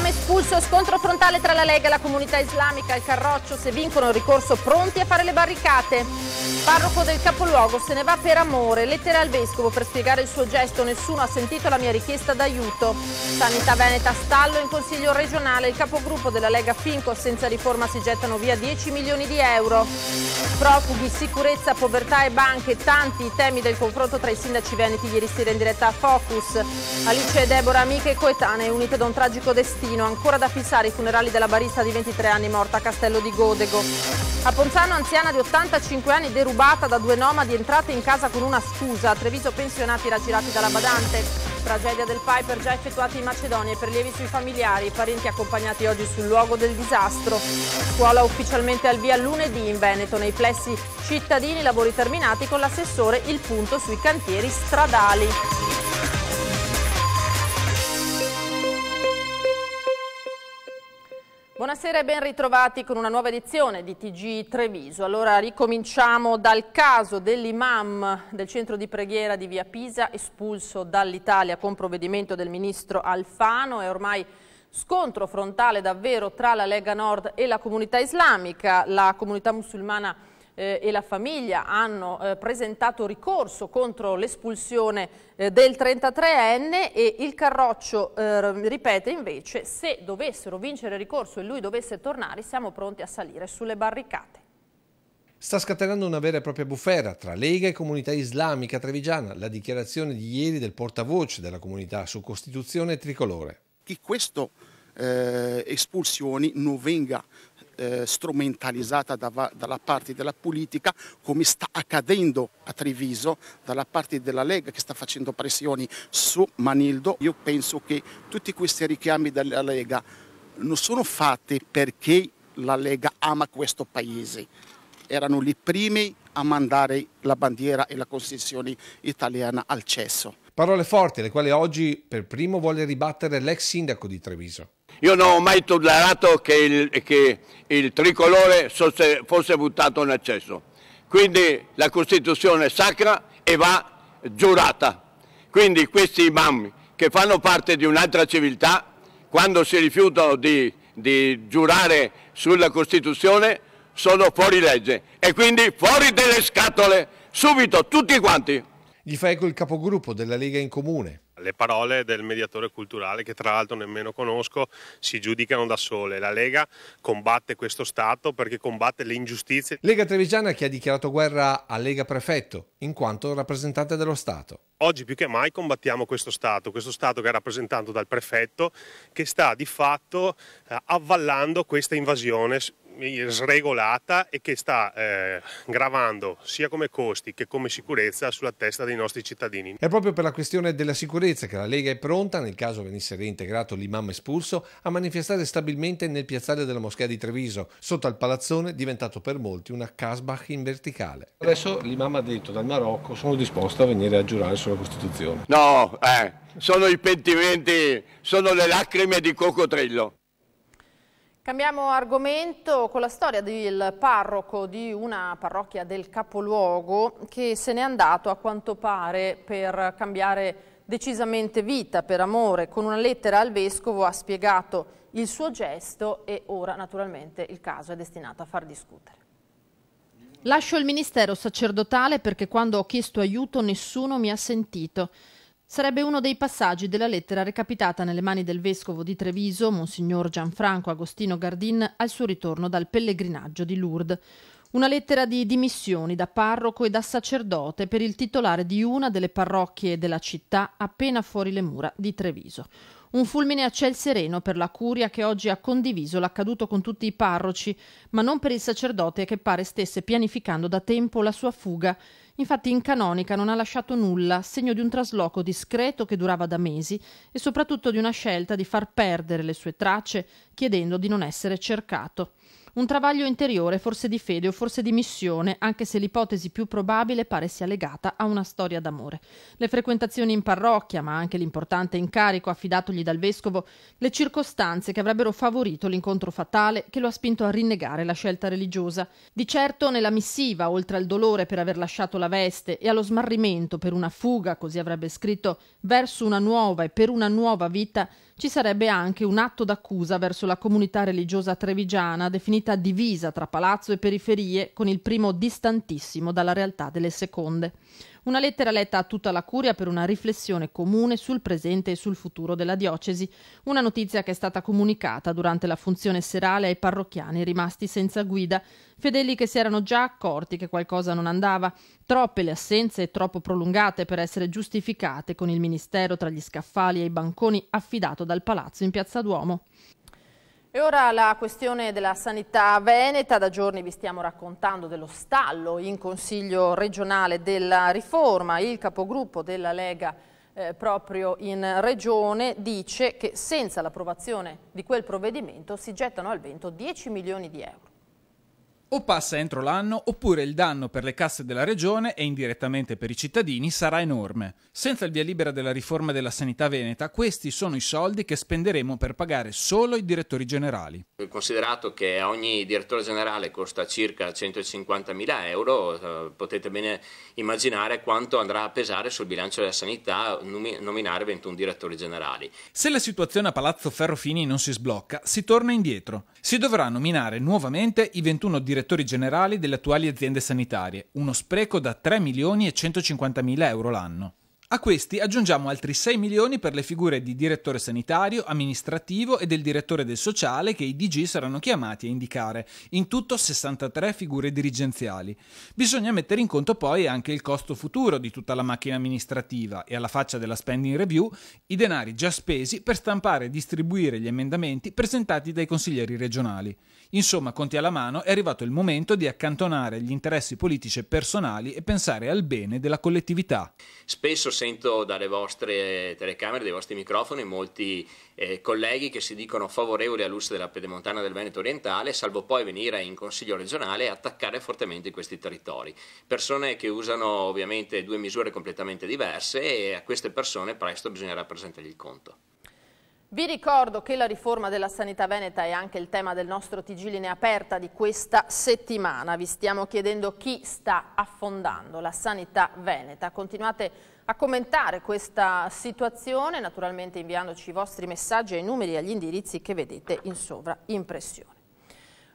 Imam espulso, scontro frontale tra la Lega e la comunità islamica, il Carroccio se vincono ricorso pronti a fare le barricate. Parroco del capoluogo se ne va per amore, lettera al vescovo per spiegare il suo gesto, nessuno ha sentito la mia richiesta d'aiuto. Sanità Veneta stallo in consiglio regionale, il capogruppo della Lega Finco senza riforma si gettano via 10 milioni di euro. Profughi, sicurezza, povertà e banche, tanti i temi del confronto tra i sindaci veneti ieri sera in diretta a Focus. Alice e Deborah, amiche e coetanee, unite da un tragico destino. Torino, ancora da fissare i funerali della barista di 23 anni morta a Castello di Godego. A Ponzano, anziana di 85 anni derubata da due nomadi entrata in casa con una scusa. A Treviso, pensionati raggirati dalla badante. Tragedia del Piper già effettuata in Macedonia e prelievi sui familiari, parenti accompagnati oggi sul luogo del disastro. Scuola ufficialmente al via lunedì in Veneto, nei plessi cittadini, lavori terminati con l'assessore il punto sui cantieri stradali. Buonasera e ben ritrovati con una nuova edizione di TG Treviso. Allora ricominciamo dal caso dell'imam del centro di preghiera di Via Pisa espulso dall'Italia con provvedimento del ministro Alfano e ormai scontro frontale davvero tra la Lega Nord e la comunità islamica. La comunità musulmana eh, e la famiglia hanno eh, presentato ricorso contro l'espulsione eh, del 33enne e il Carroccio eh, ripete invece se dovessero vincere il ricorso e lui dovesse tornare siamo pronti a salire sulle barricate. Sta scatenando una vera e propria bufera tra Lega e comunità islamica trevigiana, la dichiarazione di ieri del portavoce della comunità su Costituzione tricolore. Che questo eh, espulsioni non venga eh, strumentalizzata da, dalla parte della politica, come sta accadendo a Treviso, dalla parte della Lega che sta facendo pressioni su Manildo. Io penso che tutti questi richiami della Lega non sono fatti perché la Lega ama questo paese, erano i primi a mandare la bandiera e la Costituzione italiana al cesso. Parole forti, le quali oggi per primo vuole ribattere l'ex sindaco di Treviso. Io non ho mai tollerato che il, che il tricolore fosse buttato in eccesso. Quindi la Costituzione è sacra e va giurata. Quindi questi imam che fanno parte di un'altra civiltà, quando si rifiutano di, di giurare sulla Costituzione, sono fuori legge e quindi fuori delle scatole, subito tutti quanti. Gli fai ecco il capogruppo della Lega in Comune le parole del mediatore culturale che tra l'altro nemmeno conosco si giudicano da sole. La Lega combatte questo Stato perché combatte le ingiustizie. Lega Trevigiana che ha dichiarato guerra a Lega Prefetto in quanto rappresentante dello Stato. Oggi più che mai combattiamo questo Stato, questo Stato che è rappresentato dal prefetto che sta di fatto eh, avvallando questa invasione eh, sregolata e che sta eh, gravando sia come costi che come sicurezza sulla testa dei nostri cittadini. È proprio per la questione della sicurezza che la Lega è pronta, nel caso venisse reintegrato l'imam espulso, a manifestare stabilmente nel piazzale della moschea di Treviso, sotto al palazzone diventato per molti una casbah in verticale. Adesso l'imam ha detto dal Marocco sono disposto a venire a giurare sulla Costituzione. No, eh, sono i pentimenti, sono le lacrime di coccodrillo. Cambiamo argomento con la storia del parroco di una parrocchia del capoluogo che se n'è andato a quanto pare per cambiare decisamente vita per amore. Con una lettera al vescovo ha spiegato il suo gesto e ora naturalmente il caso è destinato a far discutere. Lascio il ministero sacerdotale perché quando ho chiesto aiuto nessuno mi ha sentito sarebbe uno dei passaggi della lettera recapitata nelle mani del vescovo di Treviso, Monsignor Gianfranco Agostino Gardin, al suo ritorno dal pellegrinaggio di Lourdes. Una lettera di dimissioni da parroco e da sacerdote per il titolare di una delle parrocchie della città appena fuori le mura di Treviso. Un fulmine a ciel sereno per la curia che oggi ha condiviso l'accaduto con tutti i parroci, ma non per il sacerdote che pare stesse pianificando da tempo la sua fuga Infatti in canonica non ha lasciato nulla, segno di un trasloco discreto che durava da mesi e soprattutto di una scelta di far perdere le sue tracce chiedendo di non essere cercato. Un travaglio interiore, forse di fede o forse di missione, anche se l'ipotesi più probabile pare sia legata a una storia d'amore. Le frequentazioni in parrocchia, ma anche l'importante incarico affidatogli dal vescovo, le circostanze che avrebbero favorito l'incontro fatale che lo ha spinto a rinnegare la scelta religiosa. Di certo nella missiva, oltre al dolore per aver lasciato la veste e allo smarrimento per una fuga, così avrebbe scritto, verso una nuova e per una nuova vita, ci sarebbe anche un atto d'accusa verso la comunità religiosa trevigiana definita città divisa tra palazzo e periferie, con il primo distantissimo dalla realtà delle seconde. Una lettera letta a tutta la curia per una riflessione comune sul presente e sul futuro della diocesi, una notizia che è stata comunicata durante la funzione serale ai parrocchiani rimasti senza guida, fedeli che si erano già accorti che qualcosa non andava, troppe le assenze e troppo prolungate per essere giustificate con il ministero tra gli scaffali e i banconi affidato dal palazzo in Piazza Duomo. E ora la questione della sanità veneta, da giorni vi stiamo raccontando dello stallo in Consiglio regionale della riforma, il capogruppo della Lega eh, proprio in regione dice che senza l'approvazione di quel provvedimento si gettano al vento 10 milioni di euro. O passa entro l'anno, oppure il danno per le casse della regione e indirettamente per i cittadini sarà enorme. Senza il via libera della riforma della sanità veneta, questi sono i soldi che spenderemo per pagare solo i direttori generali. Considerato che ogni direttore generale costa circa 150.000 euro, eh, potete bene immaginare quanto andrà a pesare sul bilancio della sanità nominare 21 direttori generali. Se la situazione a Palazzo Ferrofini non si sblocca, si torna indietro. Si dovrà nominare nuovamente i 21 direttori generali delle attuali aziende sanitarie, uno spreco da 3 milioni e 150 mila euro l'anno. A questi aggiungiamo altri 6 milioni per le figure di direttore sanitario, amministrativo e del direttore del sociale che i DG saranno chiamati a indicare, in tutto 63 figure dirigenziali. Bisogna mettere in conto poi anche il costo futuro di tutta la macchina amministrativa e alla faccia della spending review i denari già spesi per stampare e distribuire gli emendamenti presentati dai consiglieri regionali. Insomma, conti alla mano, è arrivato il momento di accantonare gli interessi politici e personali e pensare al bene della collettività. Spesso sento dalle vostre telecamere, dai vostri microfoni, molti eh, colleghi che si dicono favorevoli all'US della Pedemontana del Veneto orientale, salvo poi venire in Consiglio regionale e attaccare fortemente questi territori. Persone che usano ovviamente due misure completamente diverse e a queste persone presto bisognerà presentargli il conto. Vi ricordo che la riforma della sanità veneta è anche il tema del nostro TG Linea Aperta di questa settimana. Vi stiamo chiedendo chi sta affondando la sanità veneta. Continuate a commentare questa situazione, naturalmente inviandoci i vostri messaggi e i numeri e agli indirizzi che vedete in sovraimpressione.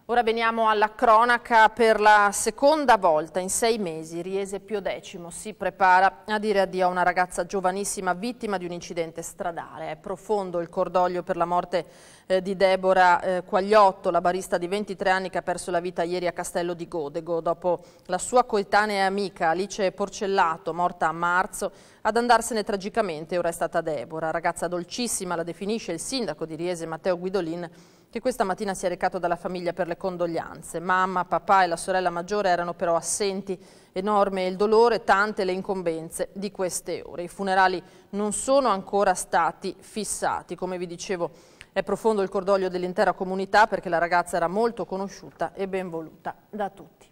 Ora veniamo alla cronaca per la seconda volta in sei mesi. Riese Pio X si prepara a dire addio a una ragazza giovanissima vittima di un incidente stradale. È profondo il cordoglio per la morte eh, di Deborah eh, Quagliotto, la barista di 23 anni che ha perso la vita ieri a Castello di Godego, dopo la sua coetanea amica Alice Porcellato, morta a marzo, ad andarsene tragicamente. Ora è stata Deborah. Ragazza dolcissima, la definisce il sindaco di Riese Matteo Guidolin, che questa mattina si è recato dalla famiglia per le condoglianze. Mamma, papà e la sorella maggiore erano però assenti, enorme il dolore, tante le incombenze di queste ore. I funerali non sono ancora stati fissati, come vi dicevo è profondo il cordoglio dell'intera comunità perché la ragazza era molto conosciuta e ben voluta da tutti.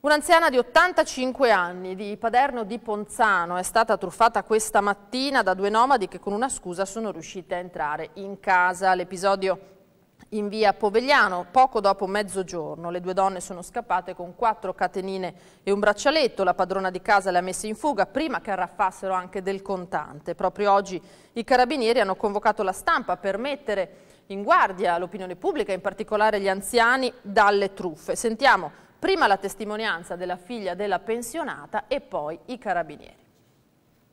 Un'anziana di 85 anni di Paderno di Ponzano è stata truffata questa mattina da due nomadi che con una scusa sono riusciti a entrare in casa. L'episodio in via Povegliano. Poco dopo mezzogiorno le due donne sono scappate con quattro catenine e un braccialetto. La padrona di casa le ha messe in fuga prima che arraffassero anche del contante. Proprio oggi i carabinieri hanno convocato la stampa per mettere in guardia l'opinione pubblica, in particolare gli anziani, dalle truffe. Sentiamo prima la testimonianza della figlia della pensionata e poi i carabinieri.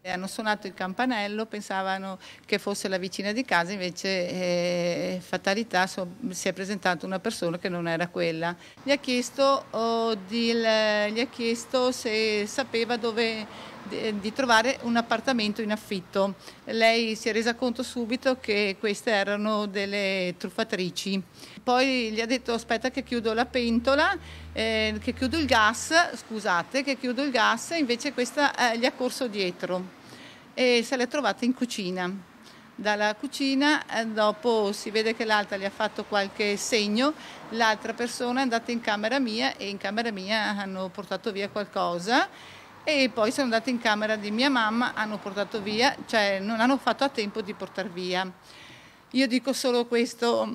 Eh, hanno suonato il campanello, pensavano che fosse la vicina di casa, invece eh, fatalità so, si è presentata una persona che non era quella. Gli ha chiesto, oh, di, gli ha chiesto se sapeva dove di trovare un appartamento in affitto. Lei si è resa conto subito che queste erano delle truffatrici. Poi gli ha detto aspetta che chiudo la pentola, eh, che chiudo il gas, scusate, che chiudo il gas, invece questa eh, gli ha corso dietro e se l'è trovata in cucina. Dalla cucina eh, dopo si vede che l'altra gli ha fatto qualche segno, l'altra persona è andata in camera mia e in camera mia hanno portato via qualcosa e poi sono andata in camera di mia mamma, hanno portato via, cioè non hanno fatto a tempo di portare via. Io dico solo questo,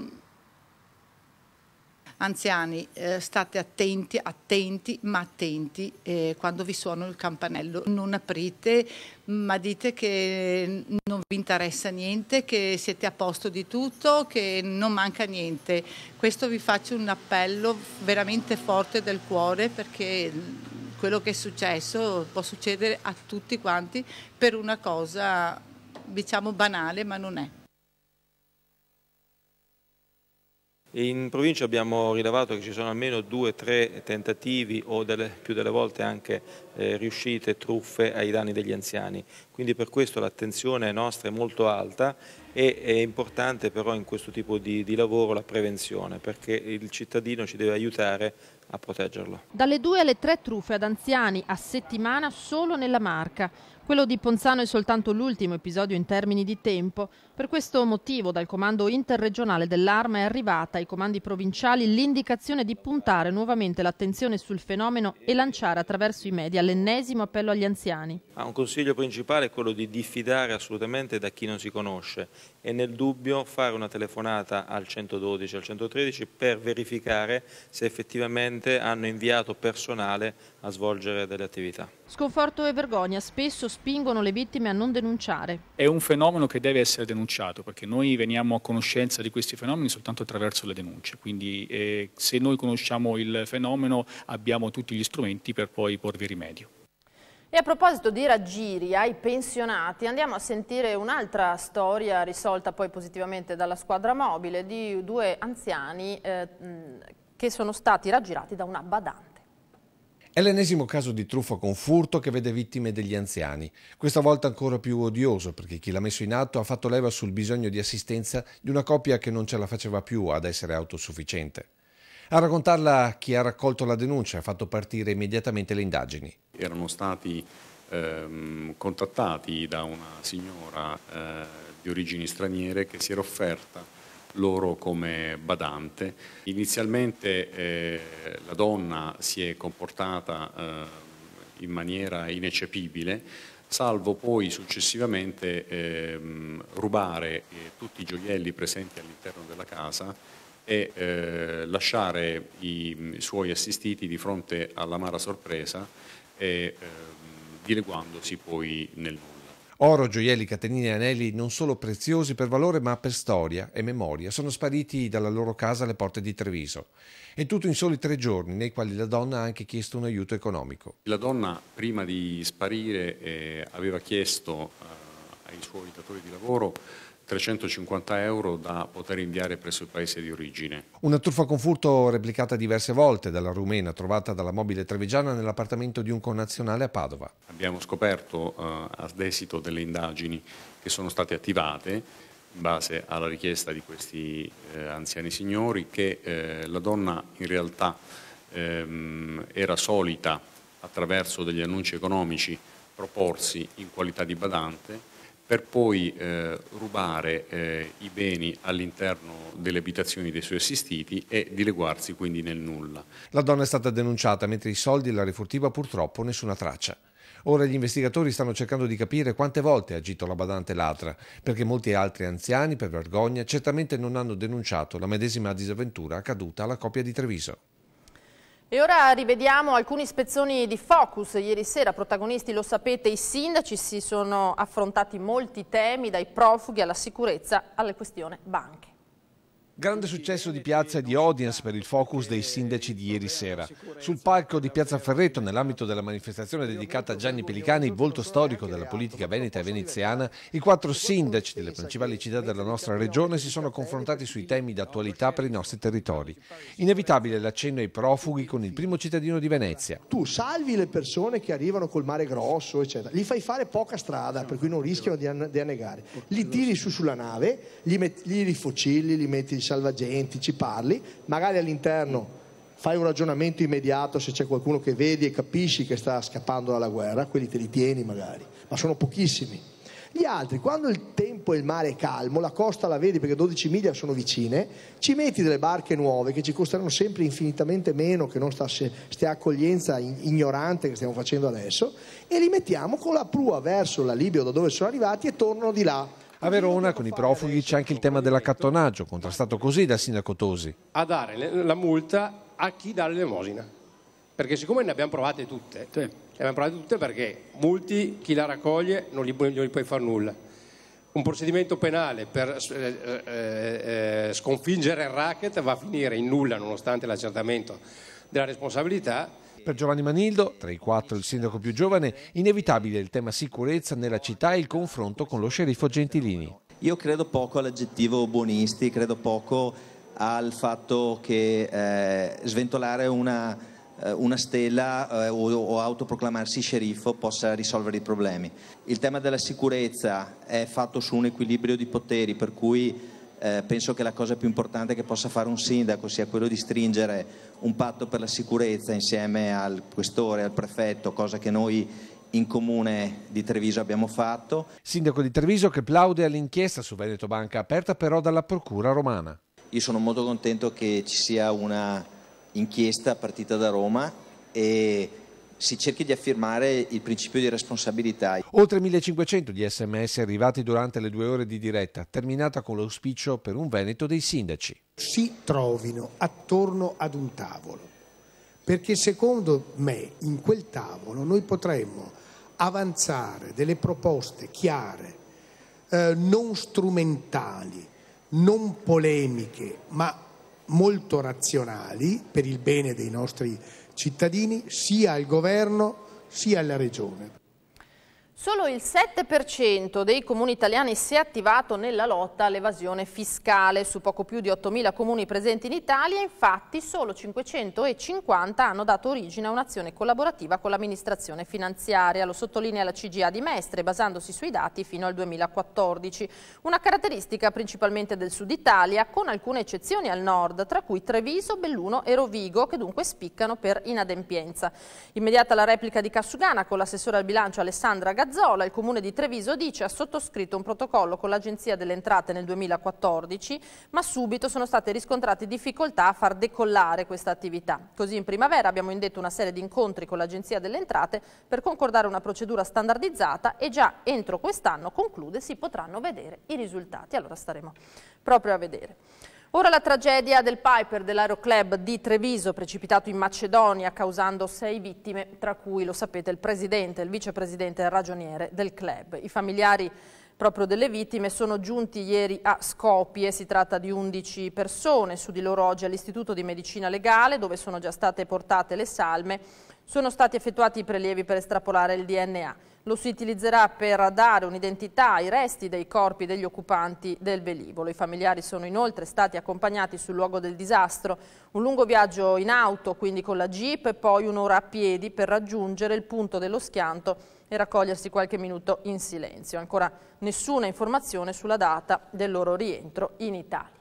anziani, eh, state attenti, attenti, ma attenti eh, quando vi suono il campanello. Non aprite, ma dite che non vi interessa niente, che siete a posto di tutto, che non manca niente. Questo vi faccio un appello veramente forte del cuore perché quello che è successo può succedere a tutti quanti per una cosa diciamo banale ma non è. In provincia abbiamo rilevato che ci sono almeno due o tre tentativi o delle, più delle volte anche eh, riuscite truffe ai danni degli anziani, quindi per questo l'attenzione nostra è molto alta e è importante però in questo tipo di, di lavoro la prevenzione perché il cittadino ci deve aiutare a proteggerlo. Dalle due alle tre truffe ad anziani a settimana solo nella Marca. Quello di Ponzano è soltanto l'ultimo episodio in termini di tempo. Per questo motivo dal comando interregionale dell'Arma è arrivata ai comandi provinciali l'indicazione di puntare nuovamente l'attenzione sul fenomeno e lanciare attraverso i media l'ennesimo appello agli anziani. Ah, un consiglio principale è quello di diffidare assolutamente da chi non si conosce e nel dubbio fare una telefonata al 112 al 113 per verificare se effettivamente hanno inviato personale a svolgere delle attività. Sconforto e vergogna spesso spingono le vittime a non denunciare. È un fenomeno che deve essere denunciato perché noi veniamo a conoscenza di questi fenomeni soltanto attraverso le denunce, quindi eh, se noi conosciamo il fenomeno abbiamo tutti gli strumenti per poi porvi rimedio. E a proposito di raggiri ai pensionati, andiamo a sentire un'altra storia risolta poi positivamente dalla squadra mobile di due anziani eh, che sono stati raggirati da una badante. È l'ennesimo caso di truffa con furto che vede vittime degli anziani, questa volta ancora più odioso perché chi l'ha messo in atto ha fatto leva sul bisogno di assistenza di una coppia che non ce la faceva più ad essere autosufficiente. A raccontarla chi ha raccolto la denuncia ha fatto partire immediatamente le indagini. Erano stati ehm, contattati da una signora eh, di origini straniere che si era offerta loro come badante. Inizialmente eh, la donna si è comportata eh, in maniera ineccepibile, salvo poi successivamente ehm, eh, rubare tutti i gioielli presenti all'interno della casa e eh, lasciare i, i, mm, suoi assistiti di fronte all'amara sorpresa e ehm, dileguandosi poi nel mondo. Oro, gioielli, catenine e anelli non solo preziosi per valore ma per storia e memoria sono spariti dalla loro casa alle porte di Treviso. E tutto in soli tre giorni nei quali la donna ha anche chiesto un aiuto economico. La donna prima di sparire eh, aveva chiesto eh, ai suoi datori di lavoro 350 euro da poter inviare presso il paese di origine. Una truffa con furto replicata diverse volte dalla rumena trovata dalla mobile trevigiana nell'appartamento di un connazionale a Padova. Abbiamo scoperto eh, ad esito delle indagini che sono state attivate in base alla richiesta di questi eh, anziani signori che eh, la donna in realtà ehm, era solita attraverso degli annunci economici proporsi in qualità di badante per poi eh, rubare eh, i beni all'interno delle abitazioni dei suoi assistiti e dileguarsi quindi nel nulla. La donna è stata denunciata mentre i soldi e la rifurtiva purtroppo nessuna traccia. Ora gli investigatori stanno cercando di capire quante volte ha agito la badante ladra, perché molti altri anziani, per vergogna, certamente non hanno denunciato la medesima disavventura accaduta alla coppia di Treviso. E ora rivediamo alcuni spezzoni di Focus. Ieri sera, protagonisti, lo sapete, i sindaci si sono affrontati molti temi, dai profughi alla sicurezza alle questioni banche. Grande successo di piazza e di audience per il focus dei sindaci di ieri sera. Sul palco di Piazza Ferretto, nell'ambito della manifestazione dedicata a Gianni Pelicani, volto storico della politica veneta e veneziana, i quattro sindaci delle principali città della nostra regione si sono confrontati sui temi d'attualità per i nostri territori. Inevitabile l'accenno ai profughi con il primo cittadino di Venezia. Tu salvi le persone che arrivano col mare grosso, eccetera. Li fai fare poca strada, per cui non rischiano di, annegare. Li tiri su sulla nave, li, rifocilli, li metti in salvagenti, ci parli, magari all'interno fai un ragionamento immediato se c'è qualcuno che vedi e capisci che sta scappando dalla guerra, quelli te li tieni magari, ma sono pochissimi. Gli altri, quando il tempo e il mare è calmo, la costa la vedi perché 12 miglia sono vicine, ci metti delle barche nuove che ci costeranno sempre infinitamente meno che non questa accoglienza ignorante che stiamo facendo adesso e li mettiamo con la prua verso la Libia o da dove sono arrivati e tornano di là a Verona con i profughi c'è anche il tema dell'accattonaggio, contrastato così dal sindaco Tosi. A dare la multa a chi dà l'elemosina, perché siccome ne abbiamo provate tutte, sì. ne abbiamo provate tutte perché multi chi la raccoglie non gli, non gli puoi fare nulla. Un procedimento penale per eh, eh, eh, sconfiggere il racket va a finire in nulla nonostante l'accertamento della responsabilità per Giovanni Manildo, tra i quattro il sindaco più giovane, inevitabile il tema sicurezza nella città e il confronto con lo sceriffo Gentilini. Io credo poco all'aggettivo buonisti, credo poco al fatto che eh, sventolare una, eh, una stella eh, o, o autoproclamarsi sceriffo possa risolvere i problemi. Il tema della sicurezza è fatto su un equilibrio di poteri, per cui eh, penso che la cosa più importante che possa fare un sindaco sia quello di stringere un patto per la sicurezza insieme al questore, al prefetto, cosa che noi in comune di Treviso abbiamo fatto. Sindaco di Treviso che plaude all'inchiesta su Veneto Banca aperta però dalla Procura romana. Io sono molto contento che ci sia una inchiesta partita da Roma e si cerchi di affermare il principio di responsabilità. Oltre 1500 gli sms arrivati durante le due ore di diretta, terminata con l'auspicio per un Veneto dei sindaci. Si trovino attorno ad un tavolo, perché secondo me in quel tavolo noi potremmo avanzare delle proposte chiare, eh, non strumentali, non polemiche, ma molto razionali per il bene dei nostri cittadini cittadini, sia al governo sia alla regione. Solo il 7% dei comuni italiani si è attivato nella lotta all'evasione fiscale. Su poco più di 8.000 comuni presenti in Italia, infatti, solo 550 hanno dato origine a un'azione collaborativa con l'amministrazione finanziaria. Lo sottolinea la CGA di Mestre, basandosi sui dati fino al 2014. Una caratteristica principalmente del sud Italia, con alcune eccezioni al nord, tra cui Treviso, Belluno e Rovigo, che dunque spiccano per inadempienza. Immediata la replica di Cassugana con l'assessore al bilancio Alessandra Gaddini Cazzola, il comune di Treviso dice ha sottoscritto un protocollo con l'Agenzia delle Entrate nel 2014, ma subito sono state riscontrate difficoltà a far decollare questa attività. Così in primavera abbiamo indetto una serie di incontri con l'Agenzia delle Entrate per concordare una procedura standardizzata e già entro quest'anno, conclude, si potranno vedere i risultati. Allora staremo proprio a vedere. Ora la tragedia del Piper dell'Aeroclub di Treviso, precipitato in Macedonia, causando sei vittime, tra cui, lo sapete, il presidente, il vicepresidente e il ragioniere del club. I familiari proprio delle vittime sono giunti ieri a Scopie, si tratta di 11 persone, su di loro oggi all'Istituto di Medicina Legale dove sono già state portate le salme sono stati effettuati i prelievi per estrapolare il DNA. Lo si utilizzerà per dare un'identità ai resti dei corpi degli occupanti del velivolo. I familiari sono inoltre stati accompagnati sul luogo del disastro. Un lungo viaggio in auto, quindi con la jeep, e poi un'ora a piedi per raggiungere il punto dello schianto e raccogliersi qualche minuto in silenzio. Ancora nessuna informazione sulla data del loro rientro in Italia.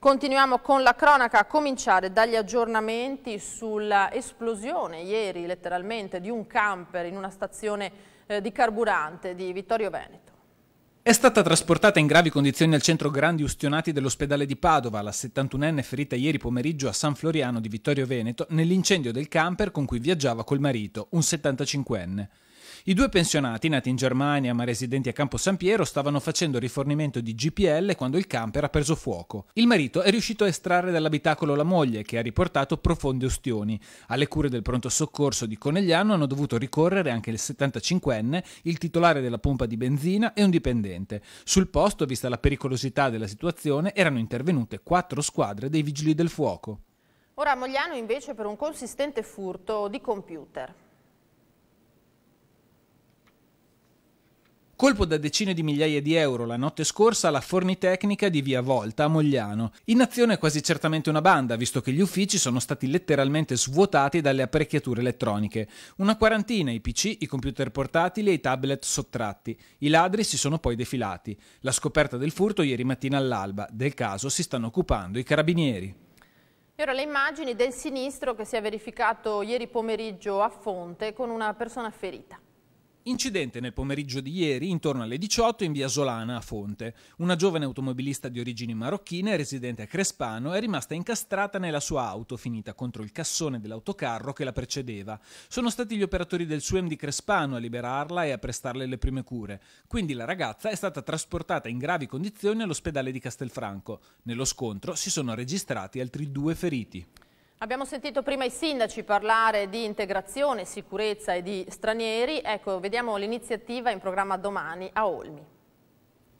Continuiamo con la cronaca, a cominciare dagli aggiornamenti sulla esplosione ieri letteralmente di un camper in una stazione eh, di carburante di Vittorio Veneto. È stata trasportata in gravi condizioni al centro Grandi Ustionati dell'ospedale di Padova, la 71enne ferita ieri pomeriggio a San Floriano di Vittorio Veneto, nell'incendio del camper con cui viaggiava col marito, un 75enne. I due pensionati, nati in Germania ma residenti a Campo San Piero, stavano facendo rifornimento di GPL quando il camper ha preso fuoco. Il marito è riuscito a estrarre dall'abitacolo la moglie, che ha riportato profonde ustioni. Alle cure del pronto soccorso di Conegliano hanno dovuto ricorrere anche il 75enne, il titolare della pompa di benzina e un dipendente. Sul posto, vista la pericolosità della situazione, erano intervenute quattro squadre dei vigili del fuoco. Ora a Mogliano invece per un consistente furto di computer. Colpo da decine di migliaia di euro la notte scorsa alla Fornitecnica di via Volta a Mogliano. In azione quasi certamente una banda, visto che gli uffici sono stati letteralmente svuotati dalle apparecchiature elettroniche. Una quarantina i PC, i computer portatili e i tablet sottratti. I ladri si sono poi defilati. La scoperta del furto ieri mattina all'alba. Del caso si stanno occupando i carabinieri. E ora le immagini del sinistro che si è verificato ieri pomeriggio a Fonte con una persona ferita. Incidente nel pomeriggio di ieri, intorno alle 18, in via Solana a Fonte. Una giovane automobilista di origini marocchine, residente a Crespano, è rimasta incastrata nella sua auto, finita contro il cassone dell'autocarro che la precedeva. Sono stati gli operatori del SUEM di Crespano a liberarla e a prestarle le prime cure. Quindi la ragazza è stata trasportata in gravi condizioni all'ospedale di Castelfranco. Nello scontro si sono registrati altri due feriti. Abbiamo sentito prima i sindaci parlare di integrazione, sicurezza e di stranieri. Ecco, vediamo l'iniziativa in programma domani a Olmi.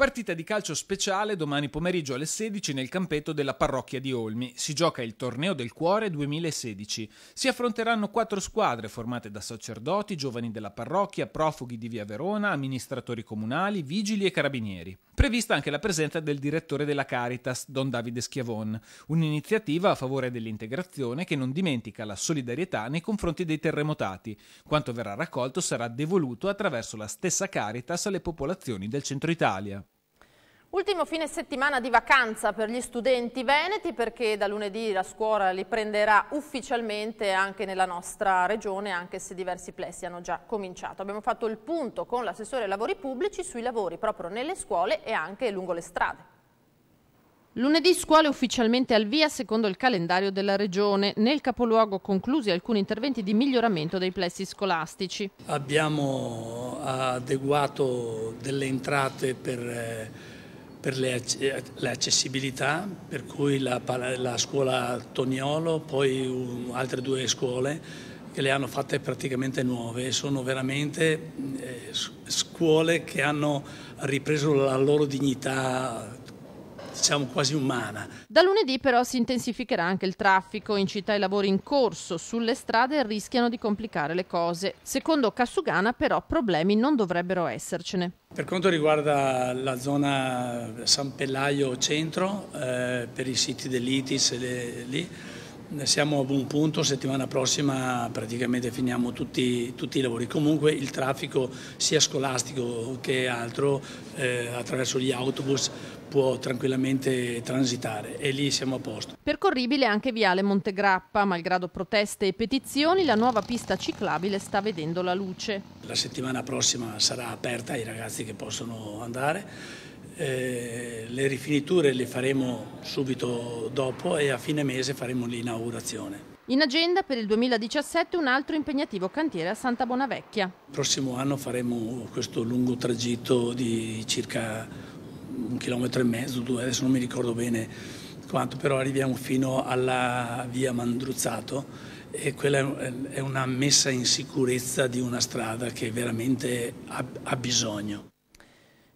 Partita di calcio speciale domani pomeriggio alle 16 nel campetto della parrocchia di Olmi. Si gioca il Torneo del Cuore 2016. Si affronteranno quattro squadre formate da sacerdoti, giovani della parrocchia, profughi di Via Verona, amministratori comunali, vigili e carabinieri. Prevista anche la presenza del direttore della Caritas, Don Davide Schiavon, un'iniziativa a favore dell'integrazione che non dimentica la solidarietà nei confronti dei terremotati. Quanto verrà raccolto sarà devoluto attraverso la stessa Caritas alle popolazioni del centro Italia. Ultimo fine settimana di vacanza per gli studenti veneti perché da lunedì la scuola li prenderà ufficialmente anche nella nostra regione anche se diversi plessi hanno già cominciato. Abbiamo fatto il punto con l'assessore ai lavori pubblici sui lavori proprio nelle scuole e anche lungo le strade. Lunedì scuole ufficialmente al via secondo il calendario della Regione. Nel capoluogo conclusi alcuni interventi di miglioramento dei plessi scolastici. Abbiamo adeguato delle entrate per eh, per eh, le, accessibilità, per cui la, la, scuola Toniolo, poi un, altre due scuole che le hanno fatte praticamente nuove, sono veramente eh, scuole che hanno ripreso la loro dignità diciamo quasi umana. Da lunedì però si intensificherà anche il traffico, in città i lavori in corso sulle strade rischiano di complicare le cose. Secondo Cassugana però problemi non dovrebbero essercene. Per quanto riguarda la zona San Pellaio centro, eh, per i siti dell'ITIS e lì, siamo a buon punto, settimana prossima praticamente finiamo tutti, tutti i lavori. Comunque il traffico sia scolastico che altro eh, attraverso gli autobus può tranquillamente transitare e lì siamo a posto. Percorribile anche Viale Montegrappa, malgrado proteste e petizioni, la nuova pista ciclabile sta vedendo la luce. La settimana prossima sarà aperta ai ragazzi che possono andare eh, le rifiniture le faremo subito dopo e a fine mese faremo l'inaugurazione. In agenda per il 2017 un altro impegnativo cantiere a Santa Bonavecchia. Il prossimo anno faremo questo lungo tragitto di circa un chilometro e mezzo, due, adesso non mi ricordo bene quanto, però arriviamo fino alla via Mandruzzato e quella è una messa in sicurezza di una strada che veramente ha bisogno.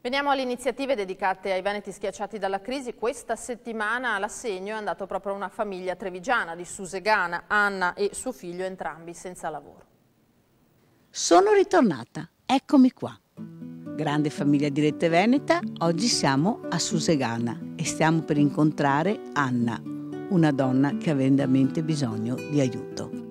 Veniamo alle iniziative dedicate ai veneti schiacciati dalla crisi. Questa settimana l'assegno è andato proprio a una famiglia trevigiana di Susegana, Anna e suo figlio, entrambi senza lavoro. Sono ritornata, eccomi qua. Grande famiglia di Rete Veneta, oggi siamo a Susegana e stiamo per incontrare Anna, una donna che ha veramente bisogno di aiuto.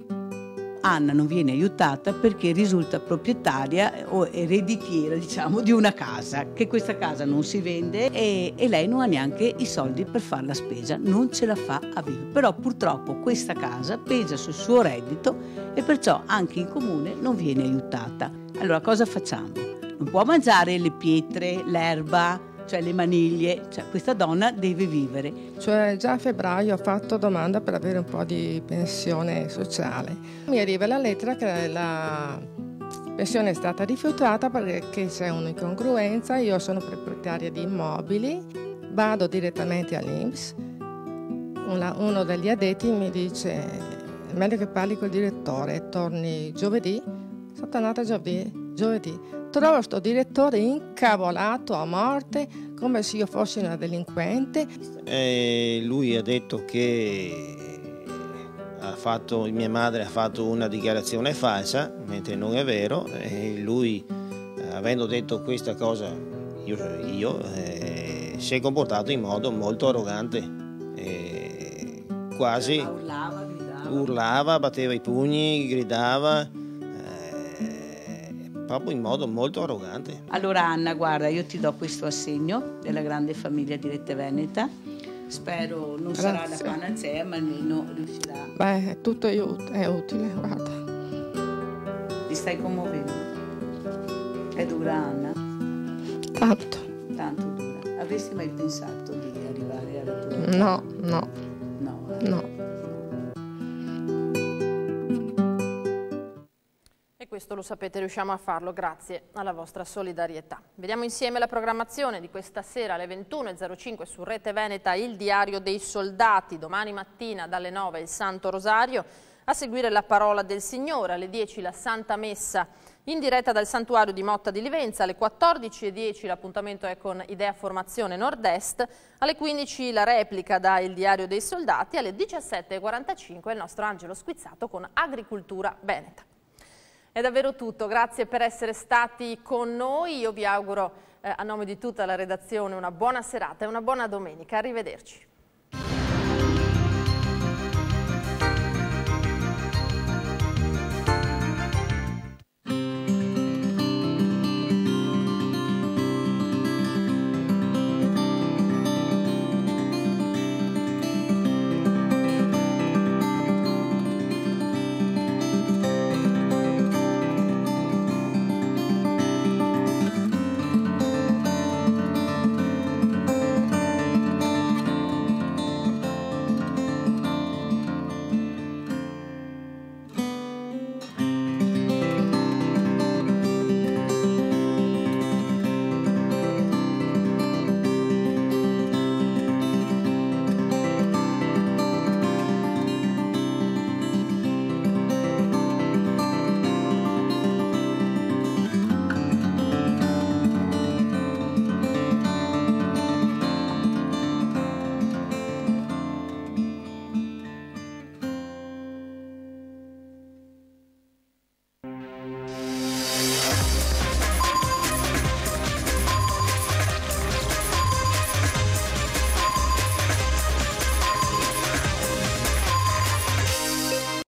Anna non viene aiutata perché risulta proprietaria o ereditiera diciamo, di una casa, che questa casa non si vende e, e lei non ha neanche i soldi per fare la spesa, non ce la fa a vivere. Però purtroppo questa casa pesa sul suo reddito e perciò anche in comune non viene aiutata. Allora cosa facciamo? Non può mangiare le pietre, l'erba, cioè le maniglie, cioè questa donna deve vivere. Cioè già a febbraio ho fatto domanda per avere un po' di pensione sociale. Mi arriva la lettera che la pensione è stata rifiutata perché c'è un'incongruenza, io sono proprietaria di immobili, vado direttamente all'Inps, Una, uno degli addetti mi dice meglio che parli col direttore, torni giovedì, sono tornata giovedì, giovedì Trovo sto direttore incavolato a morte, come se io fossi una delinquente. E lui ha detto che ha fatto, mia madre ha fatto una dichiarazione falsa, mentre non è vero, e lui, avendo detto questa cosa, io, io eh, si è comportato in modo molto arrogante, eh, quasi urlava, urlava, batteva i pugni, gridava proprio in modo molto arrogante. Allora Anna, guarda, io ti do questo assegno della grande famiglia di Rete Veneta. Spero non Grazie. sarà la panacea, ma almeno riuscirà. Beh, tutto è utile, guarda. Ti stai commuovendo. È dura Anna? Tanto. Tanto dura. Avresti mai pensato di arrivare alla tua... No, no. No. Eh? No. questo lo sapete riusciamo a farlo grazie alla vostra solidarietà. Vediamo insieme la programmazione di questa sera alle 21.05 su Rete Veneta il diario dei soldati, domani mattina dalle 9 il Santo Rosario, a seguire la parola del Signore, alle 10 la Santa Messa in diretta dal santuario di Motta di Livenza, alle 14.10 l'appuntamento è con Idea Formazione Nord-Est, alle 15 la replica da Il Diario dei Soldati, alle 17.45 il nostro Angelo Squizzato con Agricoltura Veneta. È davvero tutto, grazie per essere stati con noi, io vi auguro eh, a nome di tutta la redazione una buona serata e una buona domenica, arrivederci.